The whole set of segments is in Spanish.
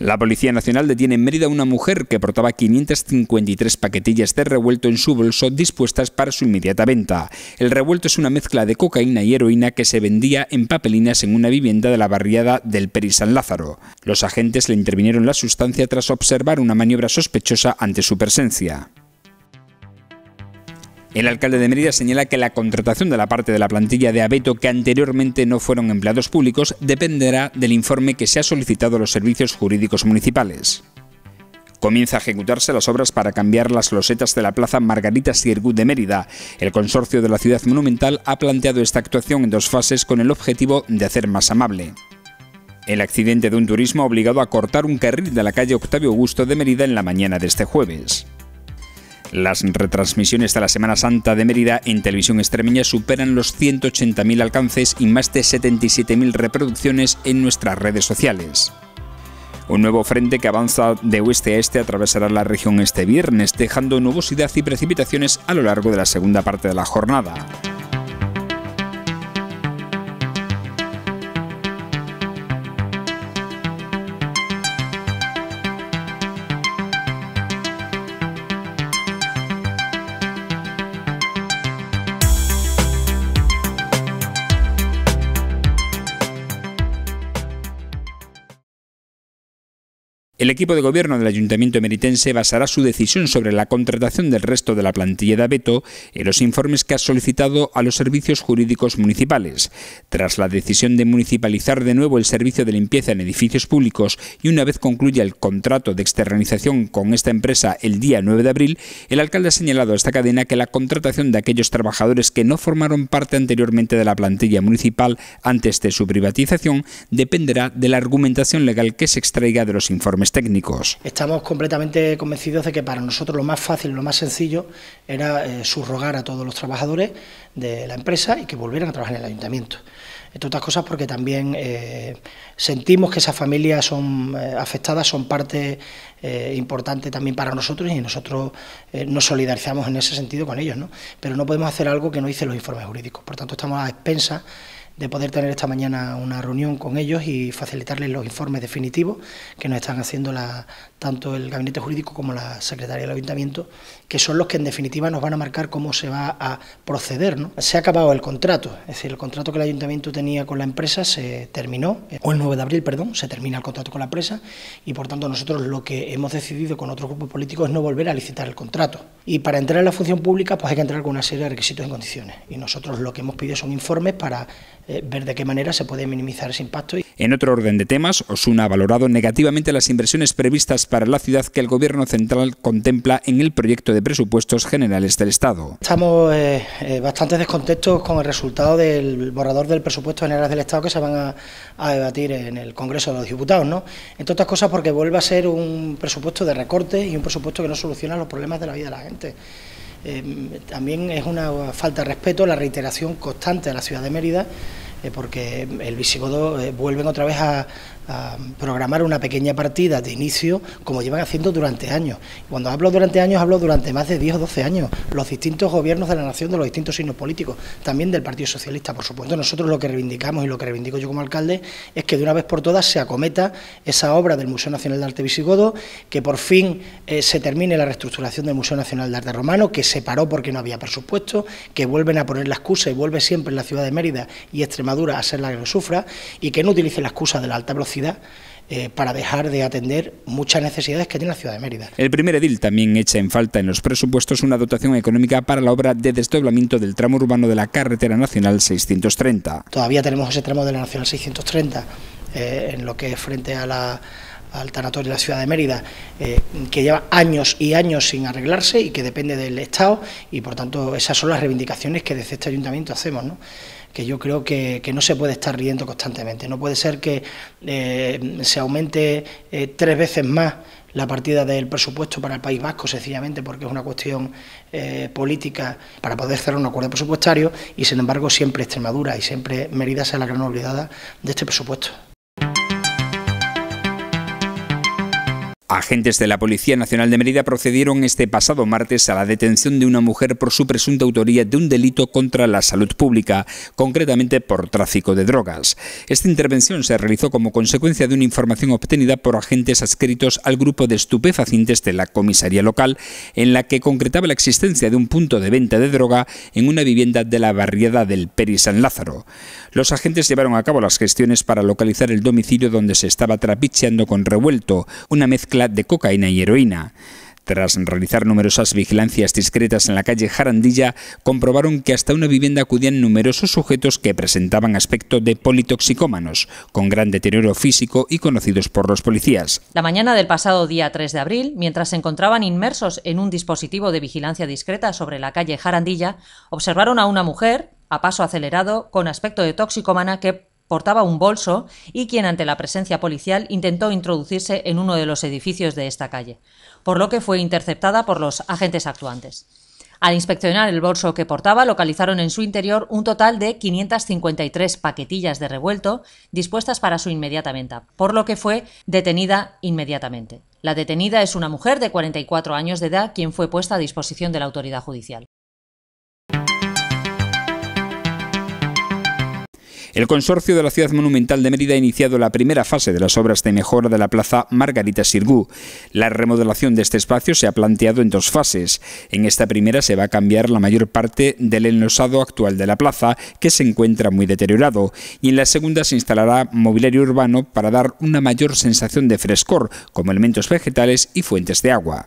La Policía Nacional detiene en Mérida a una mujer que portaba 553 paquetillas de revuelto en su bolso dispuestas para su inmediata venta. El revuelto es una mezcla de cocaína y heroína que se vendía en papelinas en una vivienda de la barriada del Peri San Lázaro. Los agentes le intervinieron la sustancia tras observar una maniobra sospechosa ante su presencia. El alcalde de Mérida señala que la contratación de la parte de la plantilla de Abeto que anteriormente no fueron empleados públicos dependerá del informe que se ha solicitado a los servicios jurídicos municipales. Comienza a ejecutarse las obras para cambiar las losetas de la Plaza Margarita Siergut de Mérida. El consorcio de la ciudad monumental ha planteado esta actuación en dos fases con el objetivo de hacer más amable. El accidente de un turismo ha obligado a cortar un carril de la calle Octavio Augusto de Mérida en la mañana de este jueves. Las retransmisiones de la Semana Santa de Mérida en televisión extremeña superan los 180.000 alcances y más de 77.000 reproducciones en nuestras redes sociales. Un nuevo frente que avanza de oeste a este atravesará la región este viernes, dejando nubosidad y precipitaciones a lo largo de la segunda parte de la jornada. El equipo de gobierno del Ayuntamiento emeritense basará su decisión sobre la contratación del resto de la plantilla de Abeto en los informes que ha solicitado a los servicios jurídicos municipales. Tras la decisión de municipalizar de nuevo el servicio de limpieza en edificios públicos y una vez concluya el contrato de externalización con esta empresa el día 9 de abril, el alcalde ha señalado a esta cadena que la contratación de aquellos trabajadores que no formaron parte anteriormente de la plantilla municipal antes de su privatización dependerá de la argumentación legal que se extraiga de los informes técnicos. Estamos completamente convencidos de que para nosotros lo más fácil, lo más sencillo era eh, a todos los trabajadores de la empresa y que volvieran a trabajar en el ayuntamiento entre otras cosas porque también eh, sentimos que esas familias son eh, afectadas, son parte importante también para nosotros y nosotros nos solidarizamos en ese sentido con ellos, ¿no? Pero no podemos hacer algo que no hice los informes jurídicos, por tanto estamos a expensas de poder tener esta mañana una reunión con ellos y facilitarles los informes definitivos que nos están haciendo la, tanto el Gabinete Jurídico como la Secretaría del Ayuntamiento, que son los que en definitiva nos van a marcar cómo se va a proceder. Se ha acabado el contrato, es decir, el contrato que el Ayuntamiento tenía con la empresa se terminó, eh, o el 9 de abril, perdón, se termina el contrato con la empresa y por tanto nosotros lo que hemos decidido con otros grupos políticos es no volver a licitar el contrato. Y para entrar en la función pública pues hay que entrar con una serie de requisitos y condiciones y nosotros lo que hemos pedido son informes para eh, ver de qué manera se puede minimizar ese impacto. En otro orden de temas, Osuna ha valorado negativamente las inversiones previstas para la ciudad que el Gobierno central contempla en el proyecto de presupuestos generales del Estado. Estamos eh, eh, bastante descontentos con el resultado del borrador del presupuesto general del Estado que se van a, debatir en el Congreso de los Diputados, ¿no? Entre otras cosas porque vuelve a ser un presupuesto de recorte y un presupuesto que no soluciona los problemas de la vida de la gente. Eh, también es una falta de respeto la reiteración constante a la ciudad de Mérida, eh, porque el visigodo eh, vuelven otra vez a, programar una pequeña partida de inicio como llevan haciendo durante años. Cuando hablo durante años, hablo durante más de 10 o 12 años. Los distintos gobiernos de la nación, de los distintos signos políticos, también del Partido Socialista, por supuesto. Nosotros lo que reivindicamos y lo que reivindico yo como alcalde es que de una vez por todas se acometa esa obra del Museo Nacional de Arte Visigodo, que por fin eh, se termine la reestructuración del Museo Nacional de Arte Romano, que se paró porque no había presupuesto, que vuelven a poner la excusa y vuelve siempre en la ciudad de Mérida y Extremadura a ser la que lo sufra, y que no utilice la excusa de la alta velocidad eh, para dejar de atender muchas necesidades que tiene la ciudad de Mérida. El primer edil también echa en falta en los presupuestos una dotación económica para la obra de desdoblamiento del tramo urbano de la carretera nacional 630. Todavía tenemos ese tramo de la nacional 630 eh, en lo que es frente a la al tanatorio de la ciudad de Mérida, eh, que lleva años y años sin arreglarse y que depende del Estado y, por tanto, esas son las reivindicaciones que desde este ayuntamiento hacemos. ¿no? que yo creo que, no se puede estar riendo constantemente. No puede ser que eh, se aumente eh, tres veces más la partida del presupuesto para el País Vasco, sencillamente porque es una cuestión eh, política para poder cerrar un acuerdo presupuestario y, sin embargo, siempre Extremadura y siempre Mérida sea la gran olvidada de este presupuesto. Agentes de la Policía Nacional de Mérida procedieron este pasado martes a la detención de una mujer por su presunta autoría de un delito contra la salud pública, concretamente por tráfico de drogas. Esta intervención se realizó como consecuencia de una información obtenida por agentes adscritos al grupo de estupefacientes de la comisaría local, en la que concretaba la existencia de un punto de venta de droga en una vivienda de la barriada del Peri San Lázaro. Los agentes llevaron a cabo las gestiones para localizar el domicilio donde se estaba trapicheando con revuelto, una mezcla de cocaína y heroína. Tras realizar numerosas vigilancias discretas en la calle Jarandilla, comprobaron que hasta una vivienda acudían numerosos sujetos que presentaban aspecto de politoxicómanos, con gran deterioro físico y conocidos por los policías. La mañana del pasado día 3 de abril, mientras se encontraban inmersos en un dispositivo de vigilancia discreta sobre la calle Jarandilla, observaron a una mujer, a paso acelerado, con aspecto de toxicómana que portaba un bolso y quien ante la presencia policial intentó introducirse en uno de los edificios de esta calle, por lo que fue interceptada por los agentes actuantes. Al inspeccionar el bolso que portaba, localizaron en su interior un total de 553 paquetillas de revuelto dispuestas para su inmediata venta, por lo que fue detenida inmediatamente. La detenida es una mujer de 44 años de edad, quien fue puesta a disposición de la autoridad judicial. El Consorcio de la Ciudad Monumental de Mérida ha iniciado la primera fase de las obras de mejora de la Plaza Margarita Sirgú. La remodelación de este espacio se ha planteado en dos fases. En esta primera se va a cambiar la mayor parte del enlosado actual de la plaza, que se encuentra muy deteriorado, y en la segunda se instalará mobiliario urbano para dar una mayor sensación de frescor, como elementos vegetales y fuentes de agua.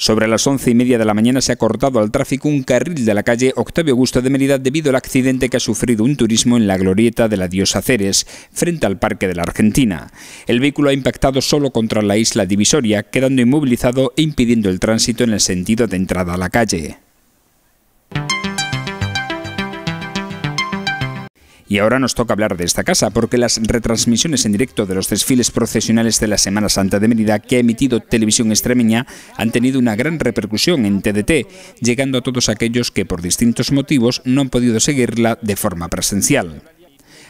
Sobre las once y media de la mañana se ha cortado al tráfico un carril de la calle Octavio Augusto de Mérida debido al accidente que ha sufrido un turismo en la glorieta de la diosa Ceres, frente al Parque de la Argentina. El vehículo ha impactado solo contra la isla divisoria, quedando inmovilizado e impidiendo el tránsito en el sentido de entrada a la calle. Y ahora nos toca hablar de esta casa, porque las retransmisiones en directo de los desfiles procesionales de la Semana Santa de Mérida que ha emitido Televisión Extremeña han tenido una gran repercusión en TDT, llegando a todos aquellos que por distintos motivos no han podido seguirla de forma presencial.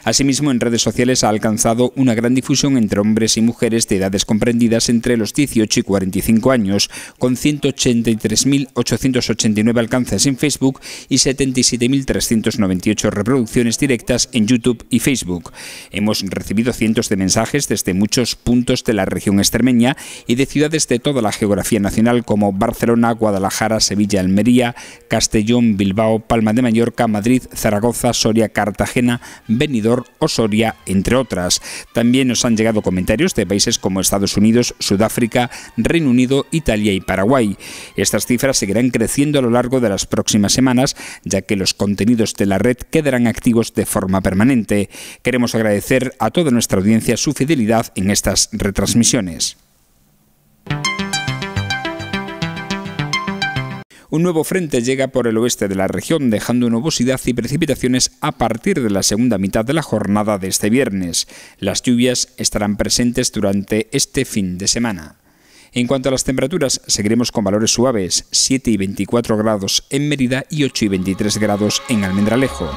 Asimismo, en redes sociales ha alcanzado una gran difusión entre hombres y mujeres de edades comprendidas entre los 18 y 45 años, con 183.889 alcances en Facebook y 77.398 reproducciones directas en YouTube y Facebook. Hemos recibido cientos de mensajes desde muchos puntos de la región extremeña y de ciudades de toda la geografía nacional como Barcelona, Guadalajara, Sevilla, Almería, Castellón, Bilbao, Palma de Mallorca, Madrid, Zaragoza, Soria, Cartagena, Benidorm, Osoria, entre otras. También nos han llegado comentarios de países como Estados Unidos, Sudáfrica, Reino Unido, Italia y Paraguay. Estas cifras seguirán creciendo a lo largo de las próximas semanas, ya que los contenidos de la red quedarán activos de forma permanente. Queremos agradecer a toda nuestra audiencia su fidelidad en estas retransmisiones. Un nuevo frente llega por el oeste de la región, dejando nubosidad y precipitaciones a partir de la segunda mitad de la jornada de este viernes. Las lluvias estarán presentes durante este fin de semana. En cuanto a las temperaturas, seguiremos con valores suaves, 7 y 24 grados en Mérida y 8 y 23 grados en Almendralejo.